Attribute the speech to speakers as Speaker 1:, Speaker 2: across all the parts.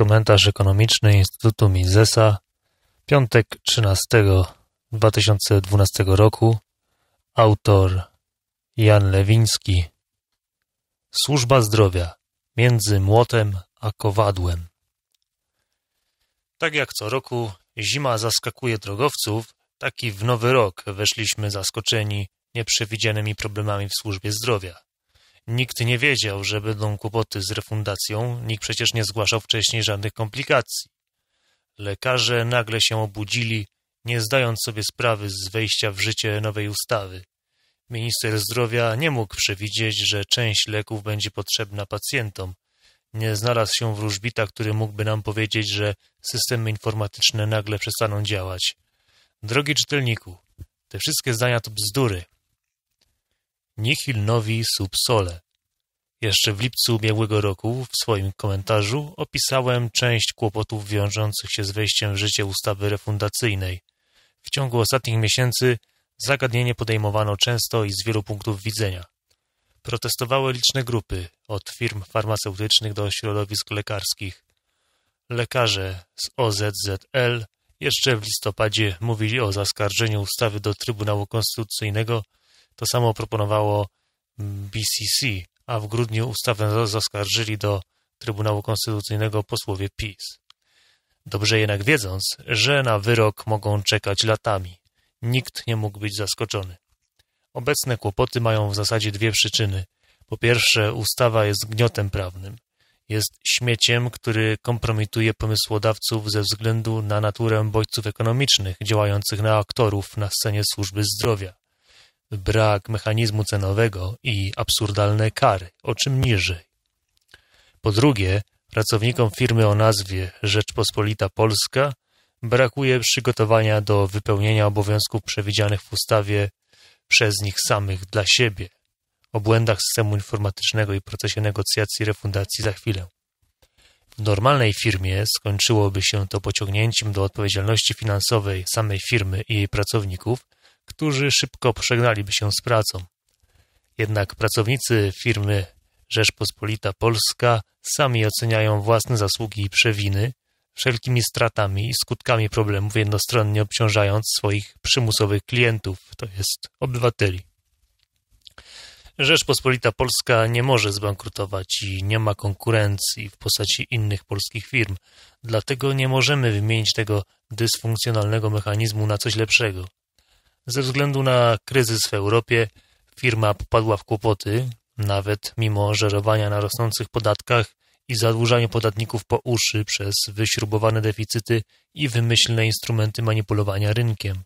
Speaker 1: Komentarz ekonomiczny Instytutu Misesa, piątek 13 2012 roku. Autor Jan Lewiński. Służba zdrowia między młotem a kowadłem. Tak jak co roku zima zaskakuje drogowców, tak i w nowy rok weszliśmy zaskoczeni nieprzewidzianymi problemami w służbie zdrowia. Nikt nie wiedział, że będą kłopoty z refundacją, nikt przecież nie zgłaszał wcześniej żadnych komplikacji. Lekarze nagle się obudzili, nie zdając sobie sprawy z wejścia w życie nowej ustawy. Minister zdrowia nie mógł przewidzieć, że część leków będzie potrzebna pacjentom. Nie znalazł się wróżbita, który mógłby nam powiedzieć, że systemy informatyczne nagle przestaną działać. Drogi czytelniku, te wszystkie zdania to bzdury nihil novi sub sole. Jeszcze w lipcu ubiegłego roku w swoim komentarzu opisałem część kłopotów wiążących się z wejściem w życie ustawy refundacyjnej. W ciągu ostatnich miesięcy zagadnienie podejmowano często i z wielu punktów widzenia. Protestowały liczne grupy, od firm farmaceutycznych do środowisk lekarskich. Lekarze z OZZL jeszcze w listopadzie mówili o zaskarżeniu ustawy do Trybunału Konstytucyjnego to samo proponowało BCC, a w grudniu ustawę zaskarżyli do Trybunału Konstytucyjnego posłowie PiS. Dobrze jednak wiedząc, że na wyrok mogą czekać latami, nikt nie mógł być zaskoczony. Obecne kłopoty mają w zasadzie dwie przyczyny. Po pierwsze, ustawa jest gniotem prawnym. Jest śmieciem, który kompromituje pomysłodawców ze względu na naturę bodźców ekonomicznych działających na aktorów na scenie służby zdrowia brak mechanizmu cenowego i absurdalne kary, o czym niżej. Po drugie, pracownikom firmy o nazwie Rzeczpospolita Polska brakuje przygotowania do wypełnienia obowiązków przewidzianych w ustawie przez nich samych dla siebie. O błędach systemu informatycznego i procesie negocjacji refundacji za chwilę. W normalnej firmie skończyłoby się to pociągnięciem do odpowiedzialności finansowej samej firmy i jej pracowników – którzy szybko by się z pracą. Jednak pracownicy firmy Rzeczpospolita Polska sami oceniają własne zasługi i przewiny, wszelkimi stratami i skutkami problemów jednostronnie obciążając swoich przymusowych klientów, to jest obywateli. Rzeczpospolita Polska nie może zbankrutować i nie ma konkurencji w postaci innych polskich firm, dlatego nie możemy wymienić tego dysfunkcjonalnego mechanizmu na coś lepszego – ze względu na kryzys w Europie firma popadła w kłopoty, nawet mimo żerowania na rosnących podatkach i zadłużania podatników po uszy przez wyśrubowane deficyty i wymyślne instrumenty manipulowania rynkiem.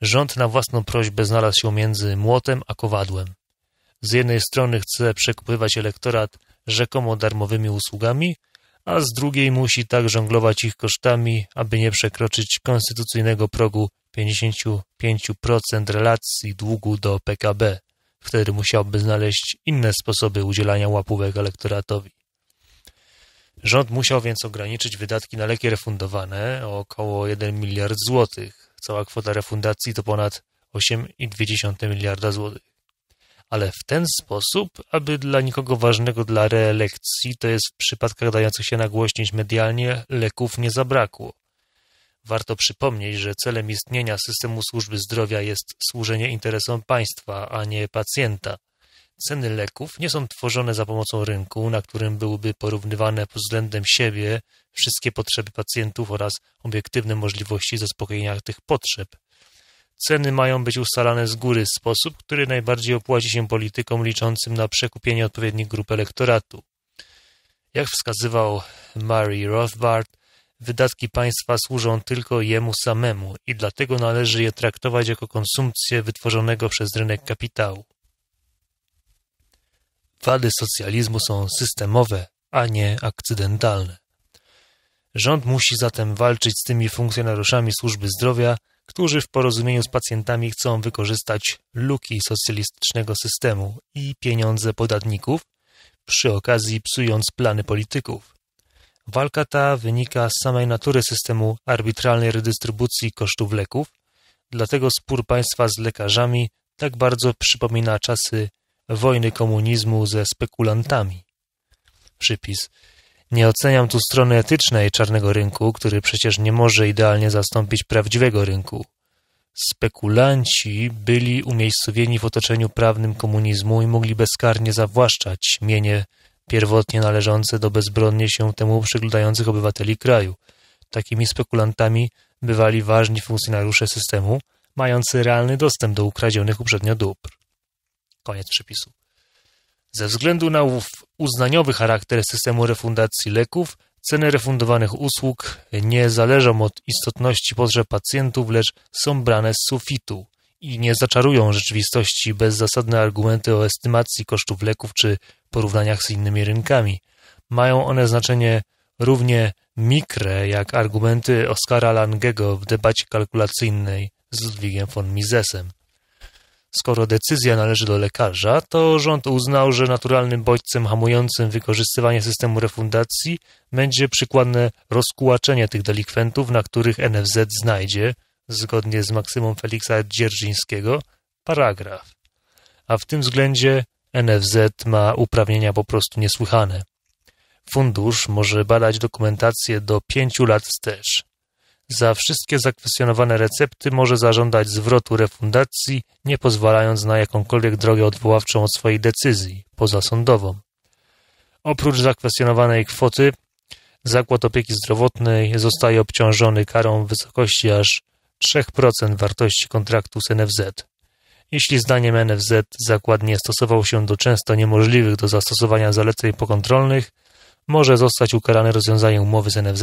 Speaker 1: Rząd na własną prośbę znalazł się między młotem a kowadłem. Z jednej strony chce przekupywać elektorat rzekomo darmowymi usługami, a z drugiej musi tak żonglować ich kosztami, aby nie przekroczyć konstytucyjnego progu 55% relacji długu do PKB. Wtedy musiałby znaleźć inne sposoby udzielania łapówek elektoratowi. Rząd musiał więc ograniczyć wydatki na leki refundowane o około 1 miliard złotych. Cała kwota refundacji to ponad 8,2 miliarda złotych. Ale w ten sposób, aby dla nikogo ważnego dla reelekcji, to jest w przypadkach dających się nagłośnić medialnie, leków nie zabrakło. Warto przypomnieć, że celem istnienia systemu służby zdrowia jest służenie interesom państwa, a nie pacjenta. Ceny leków nie są tworzone za pomocą rynku, na którym byłyby porównywane pod względem siebie wszystkie potrzeby pacjentów oraz obiektywne możliwości zaspokojenia tych potrzeb. Ceny mają być ustalane z góry w sposób, który najbardziej opłaci się politykom liczącym na przekupienie odpowiednich grup elektoratu. Jak wskazywał Murray Rothbard, Wydatki państwa służą tylko jemu samemu i dlatego należy je traktować jako konsumpcję wytworzonego przez rynek kapitału. Wady socjalizmu są systemowe, a nie akcydentalne. Rząd musi zatem walczyć z tymi funkcjonariuszami służby zdrowia, którzy w porozumieniu z pacjentami chcą wykorzystać luki socjalistycznego systemu i pieniądze podatników, przy okazji psując plany polityków. Walka ta wynika z samej natury systemu arbitralnej redystrybucji kosztów leków, dlatego spór państwa z lekarzami tak bardzo przypomina czasy wojny komunizmu ze spekulantami. Przypis. Nie oceniam tu strony etycznej czarnego rynku, który przecież nie może idealnie zastąpić prawdziwego rynku. Spekulanci byli umiejscowieni w otoczeniu prawnym komunizmu i mogli bezkarnie zawłaszczać mienie pierwotnie należące do bezbronnie się temu przyglądających obywateli kraju. Takimi spekulantami bywali ważni funkcjonariusze systemu, mający realny dostęp do ukradzionych uprzednio dóbr. Koniec przepisu. Ze względu na uznaniowy charakter systemu refundacji leków, ceny refundowanych usług nie zależą od istotności potrzeb pacjentów, lecz są brane z sufitu i nie zaczarują rzeczywistości bezzasadne argumenty o estymacji kosztów leków czy porównaniach z innymi rynkami. Mają one znaczenie równie mikre jak argumenty Oskara Langego w debacie kalkulacyjnej z Ludwigiem von Misesem. Skoro decyzja należy do lekarza, to rząd uznał, że naturalnym bodźcem hamującym wykorzystywanie systemu refundacji będzie przykładne rozkłaczenie tych delikwentów, na których NFZ znajdzie, zgodnie z maksymą Feliksa Dzierżyńskiego, paragraf. A w tym względzie NFZ ma uprawnienia po prostu niesłychane. Fundusz może badać dokumentację do pięciu lat wstecz. Za wszystkie zakwestionowane recepty może zażądać zwrotu refundacji, nie pozwalając na jakąkolwiek drogę odwoławczą od swojej decyzji, pozasądową. Oprócz zakwestionowanej kwoty, Zakład Opieki Zdrowotnej zostaje obciążony karą w wysokości aż 3% wartości kontraktu z NFZ. Jeśli zdaniem NFZ zakład nie stosował się do często niemożliwych do zastosowania zaleceń pokontrolnych, może zostać ukarany rozwiązaniem umowy z NFZ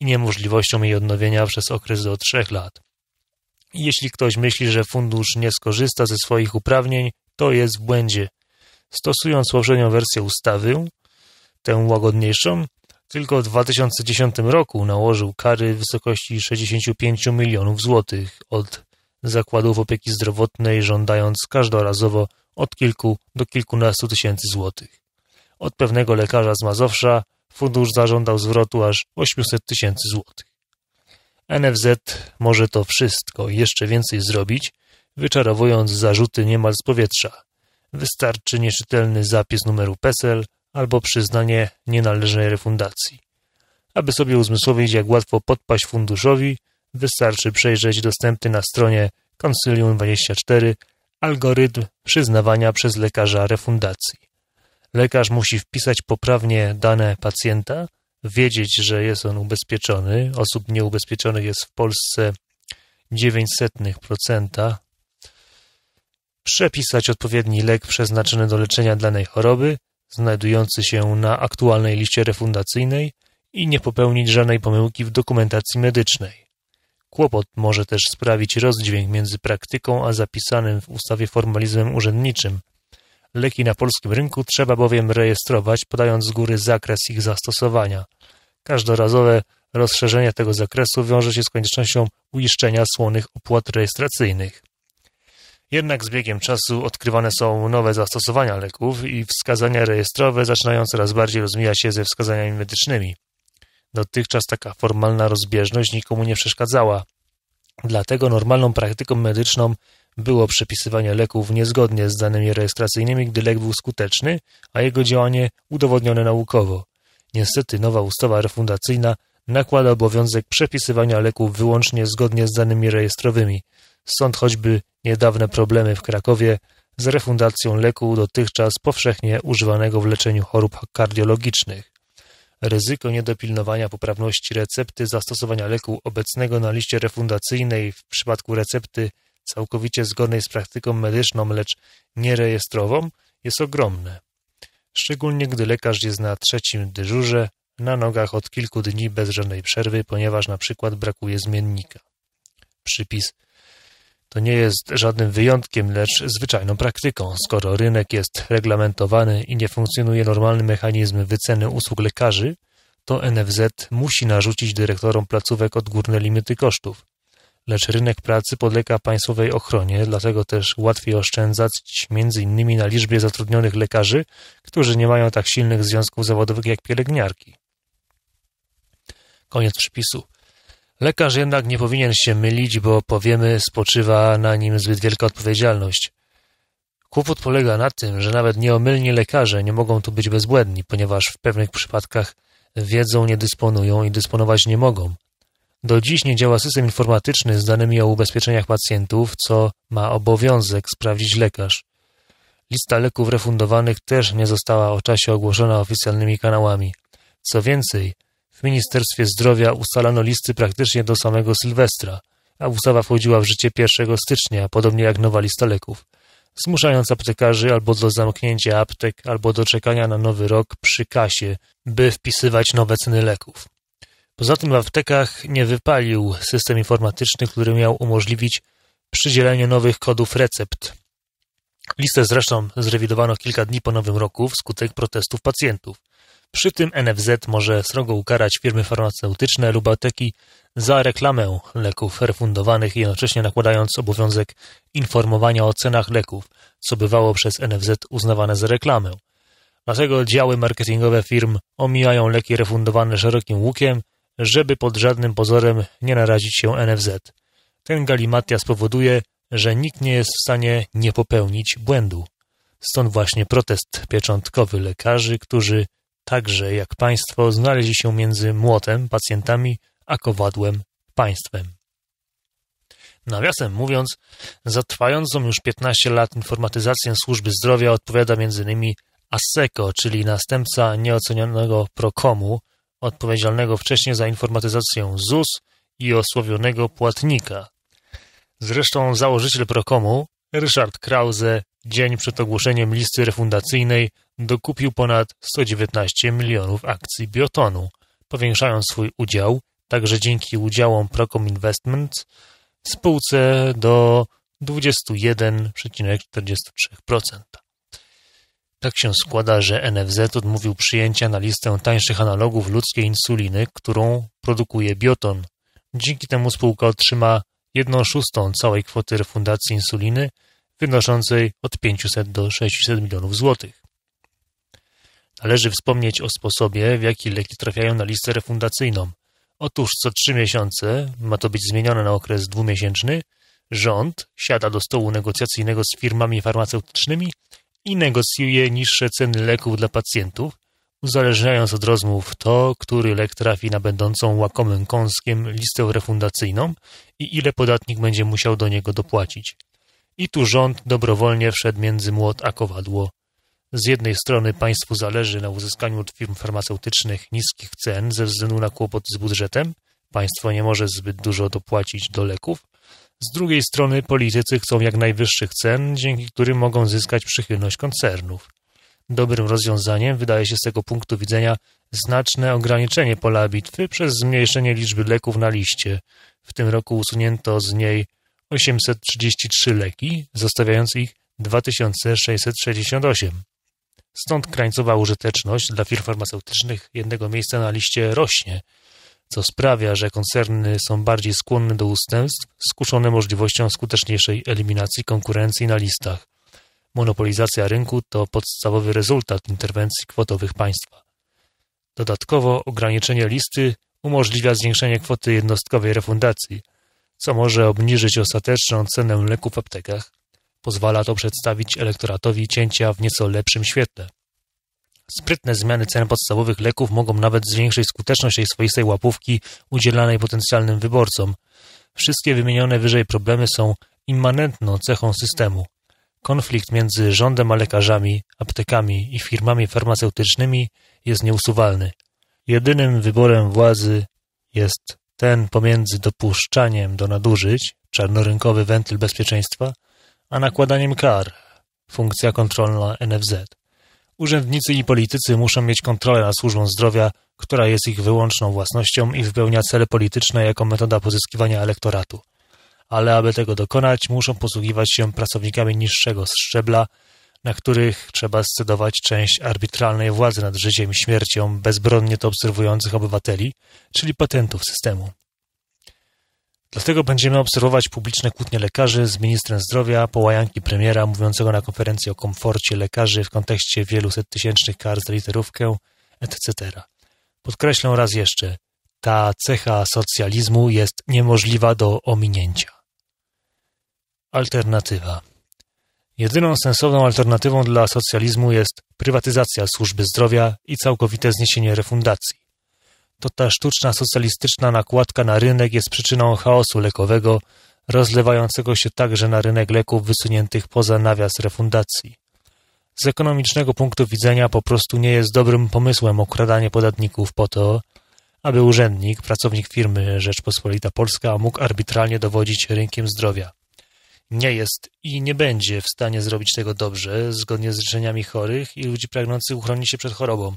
Speaker 1: i niemożliwością jej odnowienia przez okres do 3 lat. Jeśli ktoś myśli, że fundusz nie skorzysta ze swoich uprawnień, to jest w błędzie. Stosując poprzednią wersję ustawy, tę łagodniejszą, tylko w 2010 roku nałożył kary w wysokości 65 milionów złotych od zakładów opieki zdrowotnej, żądając każdorazowo od kilku do kilkunastu tysięcy złotych. Od pewnego lekarza z Mazowsza fundusz zażądał zwrotu aż 800 tysięcy złotych. NFZ może to wszystko i jeszcze więcej zrobić, wyczarowując zarzuty niemal z powietrza. Wystarczy nieczytelny zapis numeru PESEL albo przyznanie nienależnej refundacji. Aby sobie uzmysłowić, jak łatwo podpaść funduszowi, Wystarczy przejrzeć dostępny na stronie Konsylium24 algorytm przyznawania przez lekarza refundacji. Lekarz musi wpisać poprawnie dane pacjenta, wiedzieć, że jest on ubezpieczony. Osób nieubezpieczonych jest w Polsce 900%. Przepisać odpowiedni lek przeznaczony do leczenia danej choroby, znajdujący się na aktualnej liście refundacyjnej i nie popełnić żadnej pomyłki w dokumentacji medycznej. Kłopot może też sprawić rozdźwięk między praktyką a zapisanym w ustawie formalizmem urzędniczym. Leki na polskim rynku trzeba bowiem rejestrować, podając z góry zakres ich zastosowania. Każdorazowe rozszerzenie tego zakresu wiąże się z koniecznością uiszczenia słonych opłat rejestracyjnych. Jednak z biegiem czasu odkrywane są nowe zastosowania leków i wskazania rejestrowe zaczynają coraz bardziej rozmijać się ze wskazaniami medycznymi. Dotychczas taka formalna rozbieżność nikomu nie przeszkadzała. Dlatego normalną praktyką medyczną było przepisywanie leków niezgodnie z danymi rejestracyjnymi, gdy lek był skuteczny, a jego działanie udowodnione naukowo. Niestety nowa ustawa refundacyjna nakłada obowiązek przepisywania leków wyłącznie zgodnie z danymi rejestrowymi. Stąd choćby niedawne problemy w Krakowie z refundacją leku dotychczas powszechnie używanego w leczeniu chorób kardiologicznych ryzyko niedopilnowania poprawności recepty zastosowania leku obecnego na liście refundacyjnej w przypadku recepty całkowicie zgodnej z praktyką medyczną, lecz nierejestrową, jest ogromne. Szczególnie gdy lekarz jest na trzecim dyżurze, na nogach od kilku dni bez żadnej przerwy, ponieważ na przykład brakuje zmiennika. Przypis to nie jest żadnym wyjątkiem, lecz zwyczajną praktyką, skoro rynek jest reglamentowany i nie funkcjonuje normalny mechanizm wyceny usług lekarzy, to NFZ musi narzucić dyrektorom placówek odgórne limity kosztów. Lecz rynek pracy podlega państwowej ochronie, dlatego też łatwiej oszczędzać m.in. na liczbie zatrudnionych lekarzy, którzy nie mają tak silnych związków zawodowych jak pielęgniarki. Koniec przypisu. Lekarz jednak nie powinien się mylić, bo powiemy, spoczywa na nim zbyt wielka odpowiedzialność. Kłopot polega na tym, że nawet nieomylni lekarze nie mogą tu być bezbłędni, ponieważ w pewnych przypadkach wiedzą nie dysponują i dysponować nie mogą. Do dziś nie działa system informatyczny z danymi o ubezpieczeniach pacjentów, co ma obowiązek sprawdzić lekarz. Lista leków refundowanych też nie została o czasie ogłoszona oficjalnymi kanałami. Co więcej, w Ministerstwie Zdrowia ustalano listy praktycznie do samego Sylwestra, a ustawa wchodziła w życie 1 stycznia, podobnie jak nowa lista leków, zmuszając aptekarzy albo do zamknięcia aptek, albo do czekania na nowy rok przy kasie, by wpisywać nowe ceny leków. Poza tym w aptekach nie wypalił system informatyczny, który miał umożliwić przydzielenie nowych kodów recept. Listę zresztą zrewidowano kilka dni po nowym roku wskutek protestów pacjentów. Przy tym NFZ może srogo ukarać firmy farmaceutyczne lub apteki za reklamę leków refundowanych, jednocześnie nakładając obowiązek informowania o cenach leków, co bywało przez NFZ uznawane za reklamę. Dlatego działy marketingowe firm omijają leki refundowane szerokim łukiem, żeby pod żadnym pozorem nie narazić się NFZ. Ten galimatia spowoduje, że nikt nie jest w stanie nie popełnić błędu. Stąd właśnie protest pieczątkowy lekarzy, którzy także, jak państwo, znaleźli się między młotem, pacjentami, a kowadłem, państwem. Nawiasem mówiąc, za trwającą już 15 lat informatyzację służby zdrowia odpowiada m.in. ASECO, czyli następca nieocenionego Prokomu, odpowiedzialnego wcześniej za informatyzację ZUS i osłowionego płatnika. Zresztą założyciel Prokomu, Ryszard Krause, dzień przed ogłoszeniem listy refundacyjnej dokupił ponad 119 milionów akcji Biotonu, powiększając swój udział, także dzięki udziałom Procom Investments, w spółce do 21,43%. Tak się składa, że NFZ odmówił przyjęcia na listę tańszych analogów ludzkiej insuliny, którą produkuje Bioton. Dzięki temu spółka otrzyma 1 szóstą całej kwoty refundacji insuliny – wynoszącej od 500 do 600 milionów złotych. Należy wspomnieć o sposobie, w jaki leki trafiają na listę refundacyjną. Otóż co trzy miesiące, ma to być zmienione na okres dwumiesięczny, rząd siada do stołu negocjacyjnego z firmami farmaceutycznymi i negocjuje niższe ceny leków dla pacjentów, uzależniając od rozmów to, który lek trafi na będącą łakomym kąskiem listę refundacyjną i ile podatnik będzie musiał do niego dopłacić. I tu rząd dobrowolnie wszedł między młot a kowadło. Z jednej strony państwu zależy na uzyskaniu od firm farmaceutycznych niskich cen ze względu na kłopot z budżetem, państwo nie może zbyt dużo dopłacić do leków, z drugiej strony politycy chcą jak najwyższych cen, dzięki którym mogą zyskać przychylność koncernów. Dobrym rozwiązaniem wydaje się z tego punktu widzenia znaczne ograniczenie pola bitwy przez zmniejszenie liczby leków na liście. W tym roku usunięto z niej 833 leki, zostawiając ich 2668. Stąd krańcowa użyteczność dla firm farmaceutycznych jednego miejsca na liście rośnie, co sprawia, że koncerny są bardziej skłonne do ustępstw, skuszone możliwością skuteczniejszej eliminacji konkurencji na listach. Monopolizacja rynku to podstawowy rezultat interwencji kwotowych państwa. Dodatkowo ograniczenie listy umożliwia zwiększenie kwoty jednostkowej refundacji – co może obniżyć ostateczną cenę leku w aptekach, pozwala to przedstawić elektoratowi cięcia w nieco lepszym świetle. Sprytne zmiany cen podstawowych leków mogą nawet zwiększyć skuteczność tej swoistej łapówki udzielanej potencjalnym wyborcom. Wszystkie wymienione wyżej problemy są immanentną cechą systemu. Konflikt między rządem a lekarzami, aptekami i firmami farmaceutycznymi jest nieusuwalny. Jedynym wyborem władzy jest ten pomiędzy dopuszczaniem do nadużyć, czarnorynkowy wentyl bezpieczeństwa, a nakładaniem kar, funkcja kontrolna NFZ. Urzędnicy i politycy muszą mieć kontrolę nad służbą zdrowia, która jest ich wyłączną własnością i wypełnia cele polityczne jako metoda pozyskiwania elektoratu. Ale aby tego dokonać, muszą posługiwać się pracownikami niższego szczebla, na których trzeba scedować część arbitralnej władzy nad życiem i śmiercią bezbronnie to obserwujących obywateli, czyli patentów systemu. Dlatego będziemy obserwować publiczne kłótnie lekarzy z ministrem zdrowia, połajanki premiera mówiącego na konferencji o komforcie lekarzy w kontekście wielu set tysięcznych kar za literówkę, etc. Podkreślę raz jeszcze, ta cecha socjalizmu jest niemożliwa do ominięcia. Alternatywa. Jedyną sensowną alternatywą dla socjalizmu jest prywatyzacja służby zdrowia i całkowite zniesienie refundacji. To ta sztuczna socjalistyczna nakładka na rynek jest przyczyną chaosu lekowego, rozlewającego się także na rynek leków wysuniętych poza nawias refundacji. Z ekonomicznego punktu widzenia po prostu nie jest dobrym pomysłem okradanie podatników po to, aby urzędnik, pracownik firmy Rzeczpospolita Polska mógł arbitralnie dowodzić rynkiem zdrowia nie jest i nie będzie w stanie zrobić tego dobrze, zgodnie z życzeniami chorych i ludzi pragnących uchronić się przed chorobą.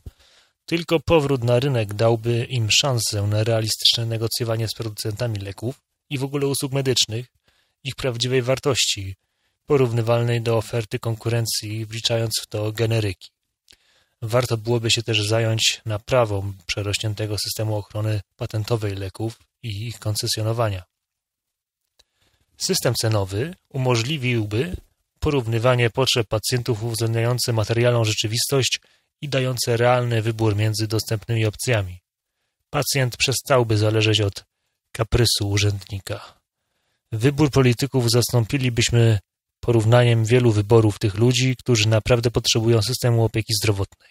Speaker 1: Tylko powrót na rynek dałby im szansę na realistyczne negocjowanie z producentami leków i w ogóle usług medycznych, ich prawdziwej wartości, porównywalnej do oferty konkurencji, wliczając w to generyki. Warto byłoby się też zająć naprawą przerośniętego systemu ochrony patentowej leków i ich koncesjonowania. System cenowy umożliwiłby porównywanie potrzeb pacjentów uwzględniające materialną rzeczywistość i dające realny wybór między dostępnymi opcjami. Pacjent przestałby zależeć od kaprysu urzędnika. Wybór polityków zastąpilibyśmy porównaniem wielu wyborów tych ludzi, którzy naprawdę potrzebują systemu opieki zdrowotnej.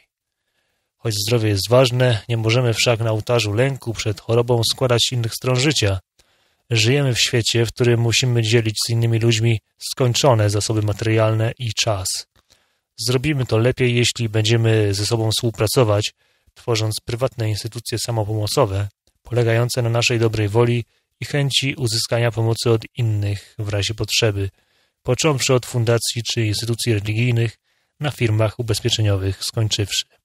Speaker 1: Choć zdrowie jest ważne, nie możemy wszak na ołtarzu lęku przed chorobą składać innych stron życia, Żyjemy w świecie, w którym musimy dzielić z innymi ludźmi skończone zasoby materialne i czas. Zrobimy to lepiej, jeśli będziemy ze sobą współpracować, tworząc prywatne instytucje samopomocowe, polegające na naszej dobrej woli i chęci uzyskania pomocy od innych w razie potrzeby, począwszy od fundacji czy instytucji religijnych, na firmach ubezpieczeniowych skończywszy.